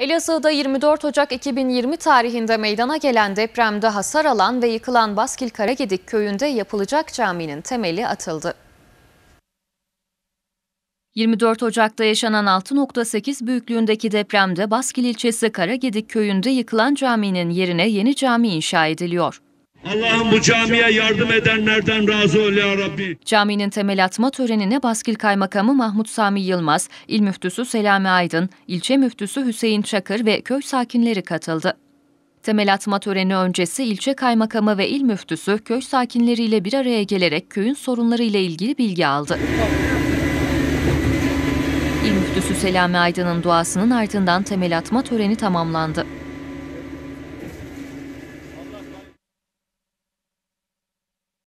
Elazığ'da 24 Ocak 2020 tarihinde meydana gelen depremde hasar alan ve yıkılan Baskil Karagedik köyünde yapılacak caminin temeli atıldı. 24 Ocak'ta yaşanan 6.8 büyüklüğündeki depremde Baskil ilçesi Karagedik köyünde yıkılan caminin yerine yeni cami inşa ediliyor. Allah'ım bu camiye yardım edenlerden razı ol ya Rabbi. Caminin temel atma törenine Baskil Kaymakamı Mahmut Sami Yılmaz, il müftüsü Selami Aydın, ilçe müftüsü Hüseyin Çakır ve köy sakinleri katıldı. Temel atma töreni öncesi ilçe kaymakamı ve il müftüsü köy sakinleriyle bir araya gelerek köyün sorunlarıyla ilgili bilgi aldı. İl müftüsü Selami Aydın'ın duasının ardından temel atma töreni tamamlandı.